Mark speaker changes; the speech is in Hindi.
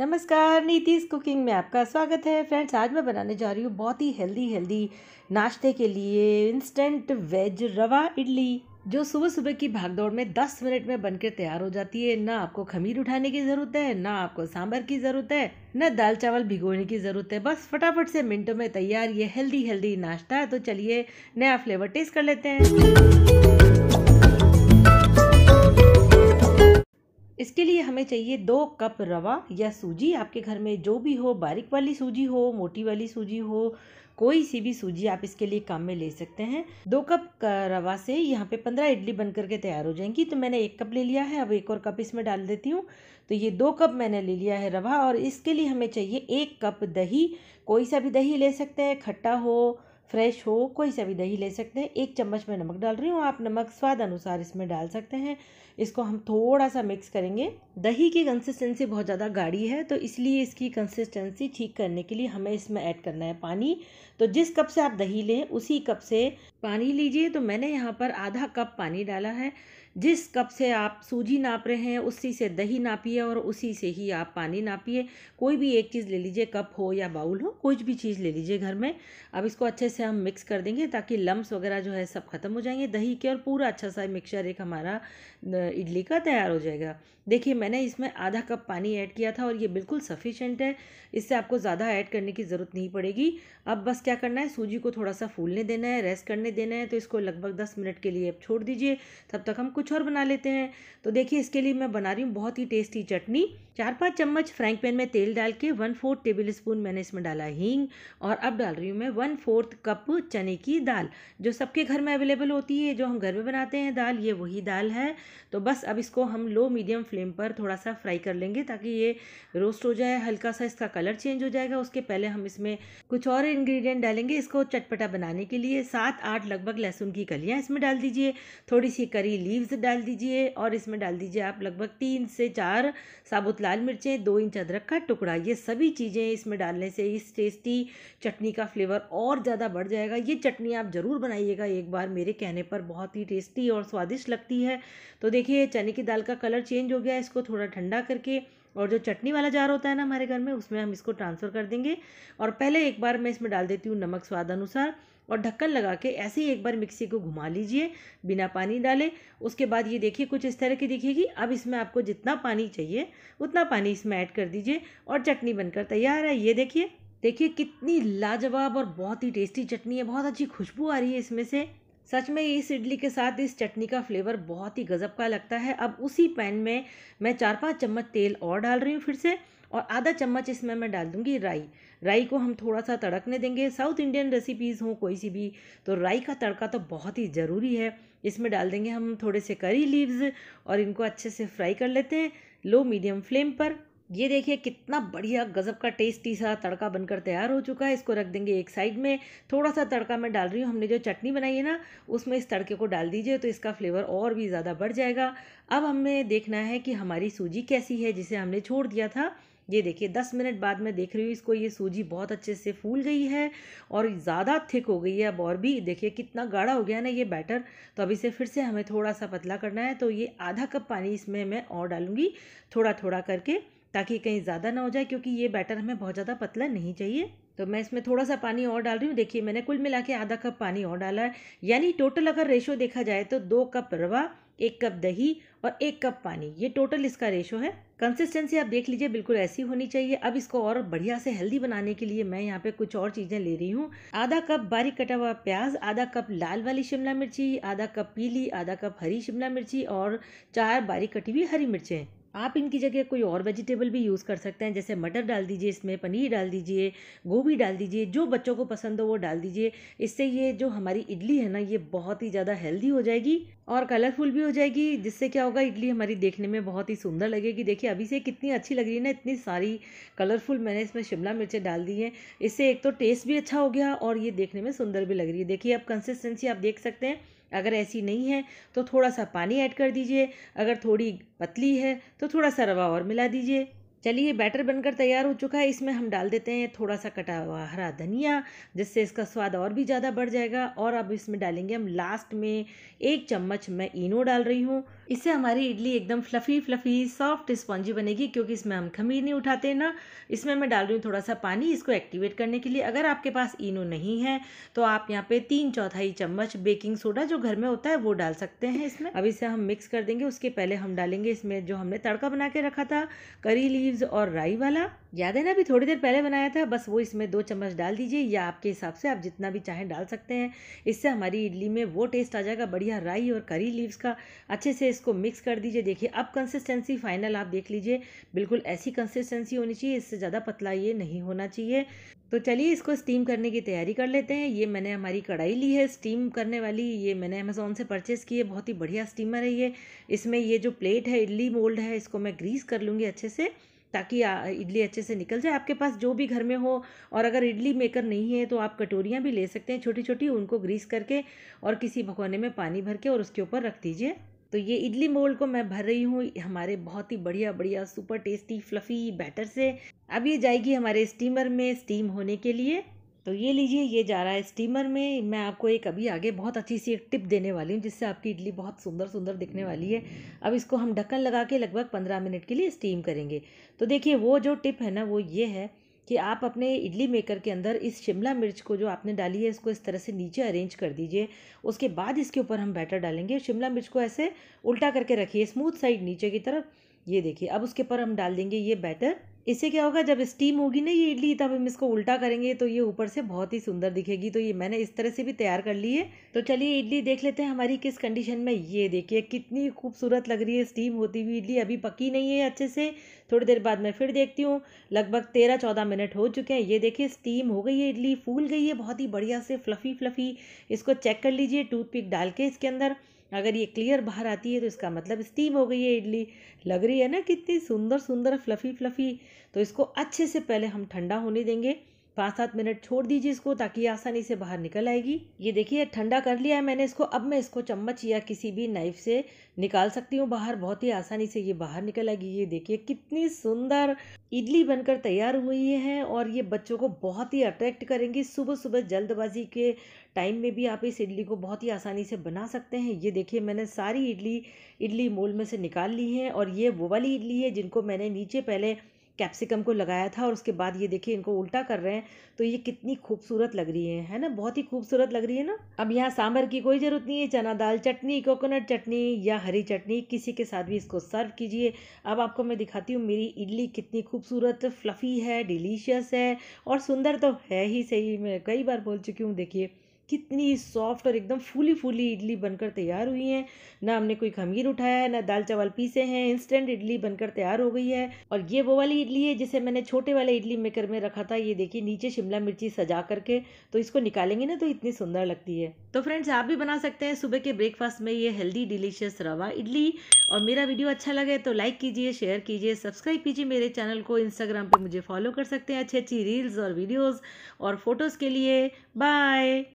Speaker 1: नमस्कार नीतीश कुकिंग में आपका स्वागत है फ्रेंड्स आज मैं बनाने जा रही हूँ बहुत ही हेल्दी हेल्दी नाश्ते के लिए इंस्टेंट वेज रवा इडली जो सुबह सुबह की भागदौड़ में दस मिनट में बनकर तैयार हो जाती है ना आपको खमीर उठाने की ज़रूरत है ना आपको सांभर की ज़रूरत है ना दाल चावल भिगोने की ज़रूरत है बस फटाफट से मिनटों में तैयार ये हेल्दी हेल्दी नाश्ता है तो चलिए नया फ्लेवर टेस्ट कर लेते हैं इसके लिए हमें चाहिए दो कप रवा या सूजी आपके घर में जो भी हो बारीक वाली सूजी हो मोटी वाली सूजी हो कोई सी भी सूजी आप इसके लिए काम में ले सकते हैं दो कप रवा से यहाँ पे पंद्रह इडली बन करके तैयार हो जाएंगी तो मैंने एक कप ले लिया है अब एक और कप इसमें डाल देती हूँ तो ये दो कप मैंने ले लिया है रवा और इसके लिए हमें चाहिए एक कप दही कोई सा भी दही ले सकते हैं खट्टा हो फ्रेश हो कोई सा भी दही ले सकते हैं एक चम्मच में नमक डाल रही हूँ आप नमक स्वाद अनुसार इसमें डाल सकते हैं इसको हम थोड़ा सा मिक्स करेंगे दही की कंसिस्टेंसी बहुत ज़्यादा गाढ़ी है तो इसलिए इसकी कंसिस्टेंसी ठीक करने के लिए हमें इसमें ऐड करना है पानी तो जिस कप से आप दही लें उसी कप से पानी लीजिए तो मैंने यहाँ पर आधा कप पानी डाला है जिस कप से आप सूजी नाप रहे हैं उसी से दही नापिए और उसी से ही आप पानी नापिए कोई भी एक चीज़ ले लीजिए कप हो या बाउल हो कुछ भी चीज़ ले लीजिए घर में अब इसको अच्छे से हम मिक्स कर देंगे ताकि लम्ब वगैरह जो है सब ख़त्म हो जाएंगे दही के और पूरा अच्छा सा मिक्सचर एक हमारा इडली का तैयार हो जाएगा देखिए मैंने इसमें आधा कप पानी ऐड किया था और ये बिल्कुल सफिशेंट है इससे आपको ज़्यादा ऐड करने की ज़रूरत नहीं पड़ेगी अब बस क्या करना है सूजी को थोड़ा सा फूलने देना है रेस्ट करने देना है तो इसको लगभग दस मिनट के लिए छोड़ दीजिए तब तक हम कुछ और बना लेते हैं तो देखिए इसके लिए मैं बना रही हूँ बहुत ही टेस्टी चटनी चार पाँच चम्मच फ्राइंग पैन में तेल डाल के वन फोर्थ टेबल स्पून मैंने इसमें डाला हींग और अब डाल रही हूँ मैं वन फोर्थ कप चने की दाल जो सबके घर में अवेलेबल होती है जो हम घर में बनाते हैं दाल ये वही दाल है तो बस अब इसको हम लो मीडियम फ्लेम पर थोड़ा सा फ्राई कर लेंगे ताकि ये रोस्ट हो जाए हल्का सा इसका कलर चेंज हो जाएगा उसके पहले हम इसमें कुछ और इन्ग्रीडियंट डालेंगे इसको चटपटा बनाने के लिए सात आठ लगभग लहसुन की कलियाँ इसमें डाल दीजिए थोड़ी सी करी लीव्स डाल दीजिए और इसमें डाल दीजिए आप लगभग तीन से चार साबुत लाल मिर्चें दो इंच अदरक का टुकड़ा ये सभी चीज़ें इसमें डालने से इस टेस्टी चटनी का फ्लेवर और ज़्यादा बढ़ जाएगा ये चटनी आप ज़रूर बनाइएगा एक बार मेरे कहने पर बहुत ही टेस्टी और स्वादिष्ट लगती है तो देखिए चने की दाल का कलर चेंज हो गया इसको थोड़ा ठंडा करके और जो चटनी वाला जार होता है ना हमारे घर में उसमें हम इसको ट्रांसफ़र कर देंगे और पहले एक बार मैं इसमें डाल देती हूँ नमक स्वाद अनुसार और ढक्कन लगा के ऐसे ही एक बार मिक्सी को घुमा लीजिए बिना पानी डाले उसके बाद ये देखिए कुछ इस तरह की दिखेगी अब इसमें आपको जितना पानी चाहिए उतना पानी इसमें ऐड कर दीजिए और चटनी बनकर तैयार है ये देखिए देखिए कितनी लाजवाब और बहुत ही टेस्टी चटनी है बहुत अच्छी खुशबू आ रही है इसमें से सच में इस इडली के साथ इस चटनी का फ्लेवर बहुत ही गज़ब का लगता है अब उसी पैन में मैं चार पाँच चम्मच तेल और डाल रही हूँ फिर से और आधा चम्मच इसमें मैं डाल दूँगी राई राई को हम थोड़ा सा तड़कने देंगे साउथ इंडियन रेसिपीज़ हो कोई सी भी तो राई का तड़का तो बहुत ही ज़रूरी है इसमें डाल देंगे हम थोड़े से करी लीव्स और इनको अच्छे से फ्राई कर लेते हैं लो मीडियम फ्लेम पर ये देखिए कितना बढ़िया गज़ब का टेस्टी सा तड़का बनकर तैयार हो चुका है इसको रख देंगे एक साइड में थोड़ा सा तड़का मैं डाल रही हूँ हमने जो चटनी बनाई है ना उसमें इस तड़के को डाल दीजिए तो इसका फ्लेवर और भी ज़्यादा बढ़ जाएगा अब हमें देखना है कि हमारी सूजी कैसी है जिसे हमने छोड़ दिया था ये देखिए दस मिनट बाद मैं देख रही हूँ इसको ये सूजी बहुत अच्छे से फूल गई है और ज़्यादा थिक हो गई है अब और भी देखिए कितना गाढ़ा हो गया ना ये बैटर तो अब इसे फिर से हमें थोड़ा सा पतला करना है तो ये आधा कप पानी इसमें मैं और डालूँगी थोड़ा थोड़ा करके ताकि कहीं ज़्यादा ना हो जाए क्योंकि ये बैटर हमें बहुत ज़्यादा पतला नहीं चाहिए तो मैं इसमें थोड़ा सा पानी और डाल रही हूँ देखिए मैंने कुल मिला के आधा कप पानी और डाला है यानी टोटल अगर रेशो देखा जाए तो दो कप रवा एक कप दही और एक कप पानी ये टोटल इसका रेशो है कंसिस्टेंसी आप देख लीजिए बिल्कुल ऐसी होनी चाहिए अब इसको और बढ़िया से हेल्दी बनाने के लिए मैं यहाँ पे कुछ और चीज़ें ले रही हूँ आधा कप बारीक कटा हुआ प्याज आधा कप लाल वाली शिमला मिर्ची आधा कप पीली आधा कप हरी शिमला मिर्ची और चार बारीक कटी हुई हरी मिर्चें आप इनकी जगह कोई और वेजिटेबल भी यूज़ कर सकते हैं जैसे मटर डाल दीजिए इसमें पनीर डाल दीजिए गोभी डाल दीजिए जो बच्चों को पसंद हो वो डाल दीजिए इससे ये जो हमारी इडली है ना ये बहुत ही ज़्यादा हेल्दी हो जाएगी और कलरफुल भी हो जाएगी जिससे क्या होगा इडली हमारी देखने में बहुत ही सुंदर लगेगी देखिए अभी से कितनी अच्छी लग रही है ना इतनी सारी कलरफुल मैंने इसमें शिमला मिर्चें डाल दी हैं इससे एक तो टेस्ट भी अच्छा हो गया और ये देखने में सुंदर भी लग रही है देखिए अब कंसिस्टेंसी आप देख सकते हैं अगर ऐसी नहीं है तो थोड़ा सा पानी ऐड कर दीजिए अगर थोड़ी पतली है तो थोड़ा सा रवा और मिला दीजिए चलिए बैटर बनकर तैयार हो चुका है इसमें हम डाल देते हैं थोड़ा सा कटा हुआ हरा धनिया जिससे इसका स्वाद और भी ज़्यादा बढ़ जाएगा और अब इसमें डालेंगे हम लास्ट में एक चम्मच मैं इनो डाल रही हूँ इससे हमारी इडली एकदम फ्लफ़ी फ्लफ़ी सॉफ्ट स्पॉन्जी बनेगी क्योंकि इसमें हम खमीर नहीं उठाते ना इसमें मैं डाल रही हूँ थोड़ा सा पानी इसको एक्टिवेट करने के लिए अगर आपके पास इनो नहीं है तो आप यहाँ पे तीन चौथाई चम्मच बेकिंग सोडा जो घर में होता है वो डाल सकते हैं इसमें अब इसे हम मिक्स कर देंगे उसके पहले हम डालेंगे इसमें जो हमने तड़का बना के रखा था करी लीव लीव्स और राई वाला याद है ना अभी थोड़ी देर पहले बनाया था बस वो इसमें दो चम्मच डाल दीजिए या आपके हिसाब से आप जितना भी चाहें डाल सकते हैं इससे हमारी इडली में वो टेस्ट आ जाएगा बढ़िया राई और करी लीव्स का अच्छे से इसको मिक्स कर दीजिए देखिए अब कंसिस्टेंसी फाइनल आप देख लीजिए बिल्कुल ऐसी कंसिस्टेंसी होनी चाहिए इससे ज़्यादा पतला ये नहीं होना चाहिए तो चलिए इसको स्टीम करने की तैयारी कर लेते हैं ये मैंने हमारी कढ़ाई ली है स्टीम करने वाली ये मैंने अमेज़ोन से परचेस की है बहुत ही बढ़िया स्टीमर है ये इसमें ये जो प्लेट है इडली मोल्ड है इसको मैं ग्रीस कर लूँगी अच्छे से ताकि इडली अच्छे से निकल जाए आपके पास जो भी घर में हो और अगर इडली मेकर नहीं है तो आप कटोरियाँ भी ले सकते हैं छोटी छोटी उनको ग्रीस करके और किसी भगोने में पानी भर के और उसके ऊपर रख दीजिए तो ये इडली मोल्ड को मैं भर रही हूँ हमारे बहुत ही बढ़िया बढ़िया सुपर टेस्टी फ्लफ़ी बैटर से अब ये जाएगी हमारे स्टीमर में स्टीम होने के लिए तो ये लीजिए ये जा रहा है स्टीमर में मैं आपको एक अभी आगे बहुत अच्छी सी एक टिप देने वाली हूँ जिससे आपकी इडली बहुत सुंदर सुंदर दिखने वाली है अब इसको हम ढक्कन लगा के लगभग पंद्रह मिनट के लिए स्टीम करेंगे तो देखिए वो जो टिप है ना वो ये है कि आप अपने इडली मेकर के अंदर इस शिमला मिर्च को जो आपने डाली है इसको इस तरह से नीचे अरेंज कर दीजिए उसके बाद इसके ऊपर हम बैटर डालेंगे शिमला मिर्च को ऐसे उल्टा करके रखिए स्मूथ साइड नीचे की तरफ ये देखिए अब उसके ऊपर हम डाल देंगे ये बैटर इससे क्या होगा जब स्टीम होगी ना ये इडली तब हम इसको उल्टा करेंगे तो ये ऊपर से बहुत ही सुंदर दिखेगी तो ये मैंने इस तरह से भी तैयार कर ली है तो चलिए इडली देख लेते हैं हमारी किस कंडीशन में ये देखिए कितनी खूबसूरत लग रही है स्टीम होती हुई इडली अभी पकी नहीं है अच्छे से थोड़ी देर बाद मैं फिर देखती हूँ लगभग तेरह चौदह मिनट हो चुके हैं ये देखिए स्टीम हो गई है इडली फूल गई है बहुत ही बढ़िया से फ्लफ़ी फ्लफ़ी इसको चेक कर लीजिए टूथ डाल के इसके अंदर अगर ये क्लियर बाहर आती है तो इसका मतलब स्टीम हो गई है इडली लग रही है ना कितनी सुंदर सुंदर फ्लफ़ी फ्लफ़ी तो इसको अच्छे से पहले हम ठंडा होने देंगे पाँच सात मिनट छोड़ दीजिए इसको ताकि आसानी से बाहर निकल आएगी ये देखिए ठंडा कर लिया है मैंने इसको अब मैं इसको चम्मच या किसी भी नाइफ से निकाल सकती हूँ बाहर बहुत ही आसानी से ये बाहर निकल आएगी ये देखिए कितनी सुंदर इडली बनकर तैयार हुई है और ये बच्चों को बहुत ही अट्रैक्ट करेंगी सुबह सुबह जल्दबाजी के टाइम में भी आप इस इडली को बहुत ही आसानी से बना सकते हैं ये देखिए मैंने सारी इडली इडली मोल में से निकाल ली है और ये वो वाली इडली है जिनको मैंने नीचे पहले कैप्सिकम को लगाया था और उसके बाद ये देखिए इनको उल्टा कर रहे हैं तो ये कितनी खूबसूरत लग रही है है ना बहुत ही खूबसूरत लग रही है ना अब यहाँ सांभर की कोई ज़रूरत नहीं है चना दाल चटनी कोकोनट चटनी या हरी चटनी किसी के साथ भी इसको सर्व कीजिए अब आपको मैं दिखाती हूँ मेरी इडली कितनी खूबसूरत फ्लफ़ी है डिलीशियस है और सुंदर तो है ही सही मैं कई बार बोल चुकी हूँ देखिए कितनी सॉफ्ट और एकदम फूली फूली इडली बनकर तैयार हुई है ना हमने कोई खमीर उठाया है ना दाल चावल पीसे हैं इंस्टेंट इडली बनकर तैयार हो गई है और ये वो वाली इडली है जिसे मैंने छोटे वाले इडली मेकर में रखा था ये देखिए नीचे शिमला मिर्ची सजा करके तो इसको निकालेंगे ना तो इतनी सुंदर लगती है तो फ्रेंड्स आप भी बना सकते हैं सुबह के ब्रेकफास्ट में ये हेल्दी डिलीशियस रवा इडली और मेरा वीडियो अच्छा लगे तो लाइक कीजिए शेयर कीजिए सब्सक्राइब कीजिए मेरे चैनल को इंस्टाग्राम पर मुझे फॉलो कर सकते हैं अच्छी अच्छी रील्स और वीडियोज़ और फोटोज़ के लिए बाय